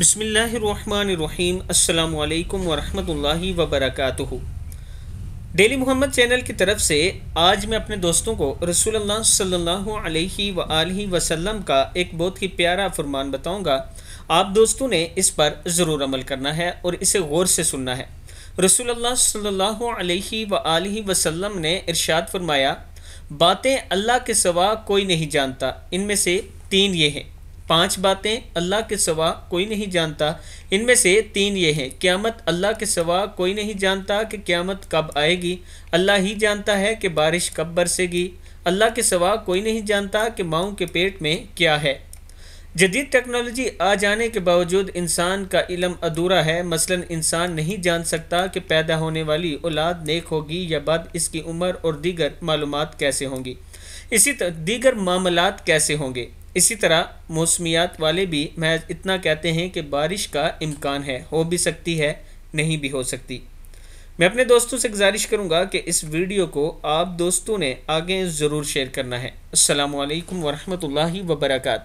بسم اللہ الرحمن الرحیم السلام علیکم ورحمۃ اللہ وبرکاتہ ڈیلی محمد چینل کی طرف سے آج میں اپنے دوستوں کو رسول اللہ صلی اللہ علیہ و وسلم کا ایک بہت ہی پیارا فرمان بتاؤں گا آپ دوستوں نے اس پر ضرور عمل کرنا ہے اور اسے غور سے سننا ہے رسول اللہ صلی اللہ علیہ و وسلم نے ارشاد فرمایا باتیں اللہ کے سوا کوئی نہیں جانتا ان میں سے تین یہ ہیں پانچ باتیں اللہ کے سوا کوئی نہیں جانتا ان میں سے تین یہ ہیں قیامت اللہ کے سوا کوئی نہیں جانتا کہ قیامت کب آئے گی اللہ ہی جانتا ہے کہ بارش کب برسے گی اللہ کے سوا کوئی نہیں جانتا کہ ماؤں کے پیٹ میں کیا ہے جدید ٹیکنالوجی آ جانے کے باوجود انسان کا علم ادھورا ہے مثلا انسان نہیں جان سکتا کہ پیدا ہونے والی اولاد نیک ہوگی یا بد اس کی عمر اور دیگر معلومات کیسے ہوں گی اسی طرح دیگر معاملات کیسے ہوں گے اسی طرح موسمیات والے بھی محض اتنا کہتے ہیں کہ بارش کا امکان ہے ہو بھی سکتی ہے نہیں بھی ہو سکتی میں اپنے دوستوں سے گزارش کروں گا کہ اس ویڈیو کو آپ دوستوں نے آگے ضرور شیئر کرنا ہے السلام علیکم ورحمۃ اللہ وبرکاتہ